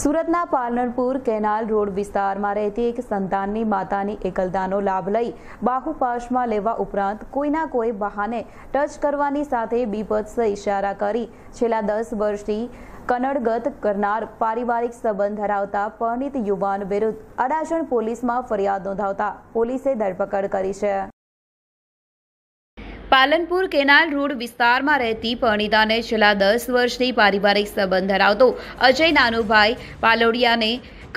સુરતના Palanpur canal road વિસ્તારમાં રહેતી એક સંતાનની માતાની એકલતાનો લાભ લઈ બાહુપાશમાં લેવા ઉપરાંત કોઈના કોઈ બહાને ટચ કરવાની સાથે બીપત્સ ઇશારા કરી છેલ્લા દસ વર્ષથી કનડગત કરનાર પારિવારિક સંબંધ ધરાવતા પરણિત યુવાન વિરુદ્ધ અડાજણ પોલીસમાં ફરિયાદ નોંધાવતા પોલીસે ધરપકડ કરી છે પાલનપુર કેનાલ રોડ વિસ્તારમાં રહેતી પરણિતાને છેલ્લા દસ વર્ષથી પારિવારિક સંબંધ ધરાવતો અજય નાનુભાઈ પાલોડિયાને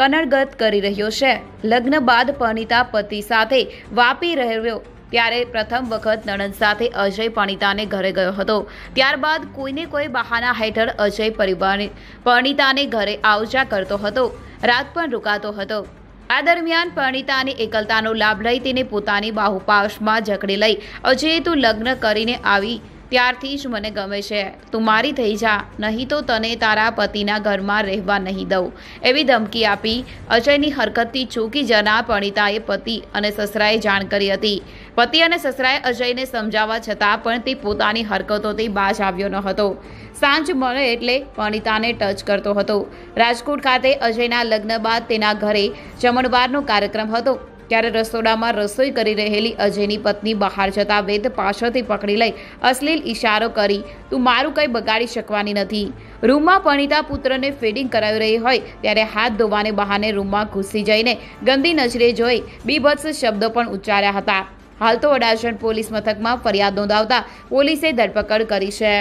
કનડગત કરી રહ્યો છે લગ્ન બાદ પરણિતા પતિ સાથે વાપી રહ્યો ત્યારે પ્રથમ વખત નણંદ સાથે અજય પરણિતાને ઘરે ગયો હતો ત્યારબાદ કોઈને કોઈ બહાના હેઠળ અજય પરિવાર પરણિતાને ઘરે આવજા કરતો હતો રાત પણ રોકાતો હતો આ દરમિયાન પરણિતાને એકલતાનો લાભ લઈ તેને પોતાની બાહુપાશમાં જકડી લઈ અજય તો લગ્ન કરીને આવી ત્યારથી જ મને ગમે છે તું મારી થઈ જા નહીં તો તને તારા પતિના ઘરમાં રહેવા નહીં દઉં એવી ધમકી આપી અજયની હરકતથી ચૂકી જનાર પણિતાએ પતિ અને સસરાએ જાણ કરી હતી પતિ અને સસરાએ અજયને સમજાવવા છતાં પણ તે પોતાની હરકતોથી બાજ આવ્યો ન હતો સાંજ મળે એટલે પણિતાને ટચ કરતો હતો રાજકોટ ખાતે અજયના લગ્ન બાદ તેના ઘરે જમણવારનો કાર્યક્રમ હતો ત્યારે રસોડામાં રસોઈ કરી રહેલી અજયની પત્ની બહાર જતા વેદ પાછળથી પકડી લઈ અશ્લીલ ઇશારો કરી તું મારું કંઈ બગાડી શકવાની નથી રૂમમાં પરિતા પુત્રને ફીડિંગ કરાવી રહી હોય ત્યારે હાથ ધોવાને બહાને રૂમમાં ઘૂસી જઈને ગંદી નજરે જોઈ બીભત્સ શબ્દો પણ ઉચ્ચાર્યા હતા હાલ તો અડાજણ પોલીસ મથકમાં ફરિયાદ નોંધાવતા પોલીસે ધરપકડ કરી છે